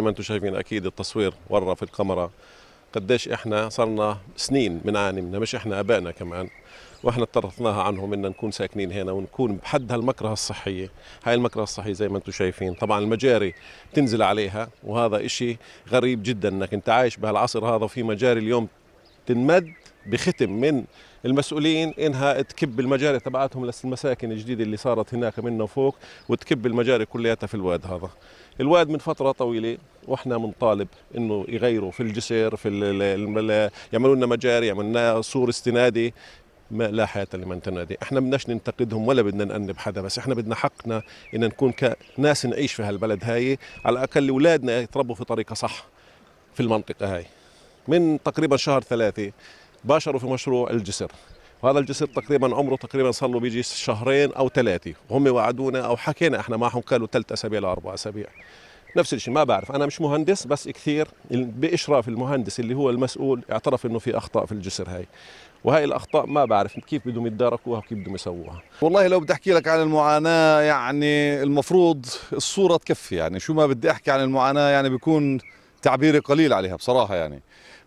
زي ما انتم شايفين اكيد التصوير ورا في الكاميرا قديش احنا صرنا سنين بنعاني من منها مش احنا ابائنا كمان واحنا ترثناها عنهم ان نكون ساكنين هنا ونكون بحد هالمكره الصحيه هاي المكره الصحيه زي ما انتم شايفين طبعا المجاري تنزل عليها وهذا إشي غريب جدا انك انت عايش بهالعصر هذا في مجاري اليوم تنمد بختم من المسؤولين انها تكب المجاري تبعتهم للمساكن الجديده اللي صارت هناك منه وفوق وتكب المجاري كلياتها في الواد هذا الواد من فتره طويله واحنا بنطالب انه يغيروا في الجسر في يعملوا لنا مجاري يعملوا لنا سور استنادي ما لا حياة لمن تنادي احنا بدناش ننتقدهم ولا بدنا نأنب حدا بس احنا بدنا حقنا ان نكون كناس نعيش في هالبلد هاي على الأقل أولادنا يتربوا في طريقة صح في المنطقة هاي من تقريبا شهر ثلاثة باشروا في مشروع الجسر وهذا الجسر تقريبا عمره تقريبا صار له بيجي شهرين او ثلاثه وهم وعدونا او حكينا احنا معهم قالوا ثلاث اسابيع لاربع اسابيع نفس الشيء ما بعرف انا مش مهندس بس كثير باشراف المهندس اللي هو المسؤول اعترف انه في اخطاء في الجسر هاي وهي الاخطاء ما بعرف كيف بدهم يتداركوها وكيف بدهم يسووها والله لو بدي احكي لك عن المعاناه يعني المفروض الصوره تكفي يعني شو ما بدي احكي عن المعاناه يعني بيكون تعبيري قليل عليها بصراحه يعني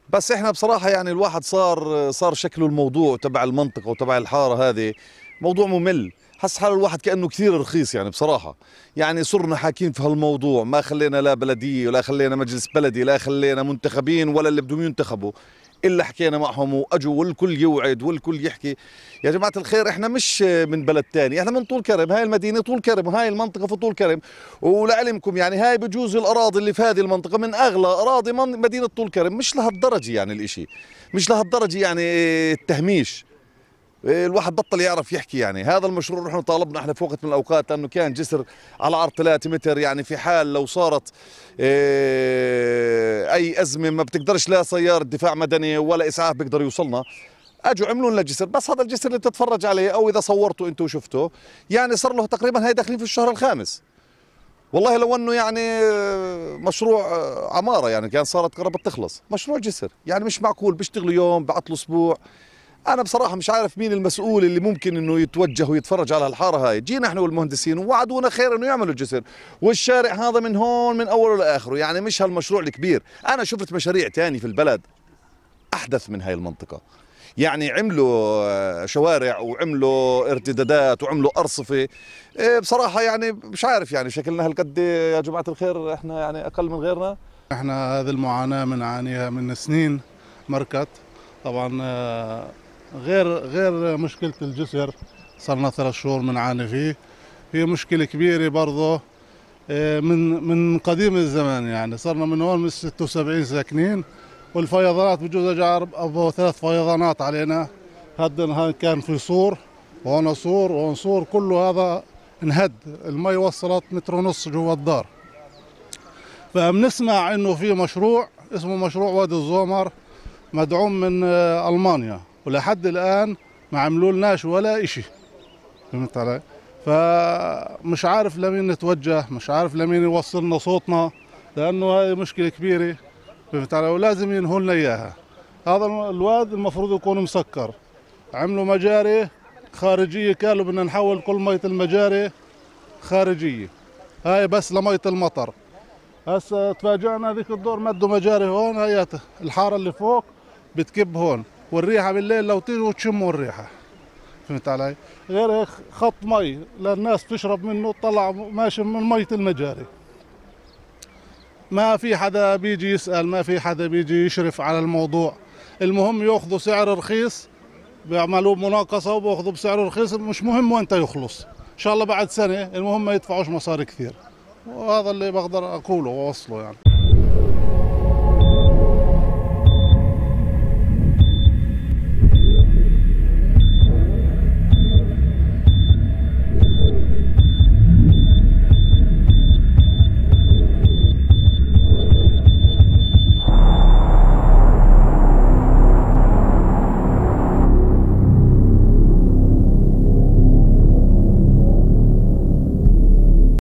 بس احنا بصراحه يعني الواحد صار صار شكله الموضوع تبع المنطقه وتبع الحاره هذه موضوع ممل حس حال الواحد كانه كثير رخيص يعني بصراحه يعني صرنا حاكين في هالموضوع ما خلينا لا بلديه ولا خلينا مجلس بلدي لا خلينا منتخبين ولا اللي بدهم ينتخبوا الا حكينا معهم واجوا والكل يوعد والكل يحكي يا جماعه الخير احنا مش من بلد ثاني احنا من طول كرم هاي المدينه طول كرم وهاي المنطقه في طول كرم ولعلمكم يعني هاي بجوز الاراضي اللي في هذه المنطقه من اغلى اراضي مدينه طول كرم مش لهالدرجه يعني الاشي مش لهالدرجه يعني التهميش الواحد بطل يعرف يحكي يعني هذا المشروع نحن طالبنا احنا في وقت من الاوقات لانه كان جسر على عرض 3 متر يعني في حال لو صارت آه، اي ازمه ما بتقدرش لا سياره دفاع مدني ولا اسعاف بيقدر يوصلنا اجوا عملوا لنا جسر بس هذا الجسر اللي بتتفرج عليه او اذا صورته انت وشفته يعني صار له تقريبا هاي داخلين في الشهر الخامس والله لو انه يعني آه، مشروع آه، عماره يعني كان صارت قربت تخلص مشروع جسر يعني مش معقول بيشتغلوا يوم بعطلوا اسبوع انا بصراحه مش عارف مين المسؤول اللي ممكن انه يتوجه ويتفرج على الحاره هاي جينا احنا والمهندسين ووعدونا خير انه يعملوا الجسر والشارع هذا من هون من اوله لاخره يعني مش هالمشروع الكبير انا شفت مشاريع تاني في البلد احدث من هاي المنطقه يعني عملوا آه، شوارع وعملوا ارتدادات وعملوا ارصفه إيه، بصراحه يعني مش عارف يعني شكلنا هالقد يا جماعه الخير احنا يعني اقل من غيرنا احنا هذه المعاناه بنعانيها من, من سنين مركت طبعا آه، غير غير مشكله الجسر صرنا ثلاث شهور بنعاني فيه هي مشكله كبيره برضه آه، من من قديم الزمان يعني صرنا من هون من 76 ساكنين والفيضانات بجوز اجى ابو ثلاث فيضانات علينا هاد كان في سور وهون سور وهون سور كله هذا انهد المي وصلت متر ونص جوا الدار فبنسمع انه في مشروع اسمه مشروع وادي الزومر مدعوم من آه، المانيا ولحد الان ما عملولناش ولا شيء فهمت علي فمش عارف لمين نتوجه مش عارف لمين يوصلنا صوتنا لانه هاي مشكله كبيره فهمت علي ولازم ينهوا لنا اياها هذا الواد المفروض يكون مسكر عملوا مجاري خارجيه قالوا بدنا نحول كل ميه المجاري خارجيه هاي بس لميه المطر هسه تفاجئنا هذيك الدور مدوا مجاري هون هي الحاره اللي فوق بتكب هون والريحه بالليل لو تيجوا تشموا الريحه فهمت علي؟ غير هيك خط مي للناس تشرب منه طلع ماشي من ميه المجاري ما في حدا بيجي يسأل ما في حدا بيجي يشرف على الموضوع المهم ياخذوا سعر رخيص بيعملوا مناقصة وبياخذوا بسعر رخيص مش مهم وانت يخلص إن شاء الله بعد سنة المهم ما يدفعوش مصاري كثير وهذا اللي بقدر أقوله وأوصله يعني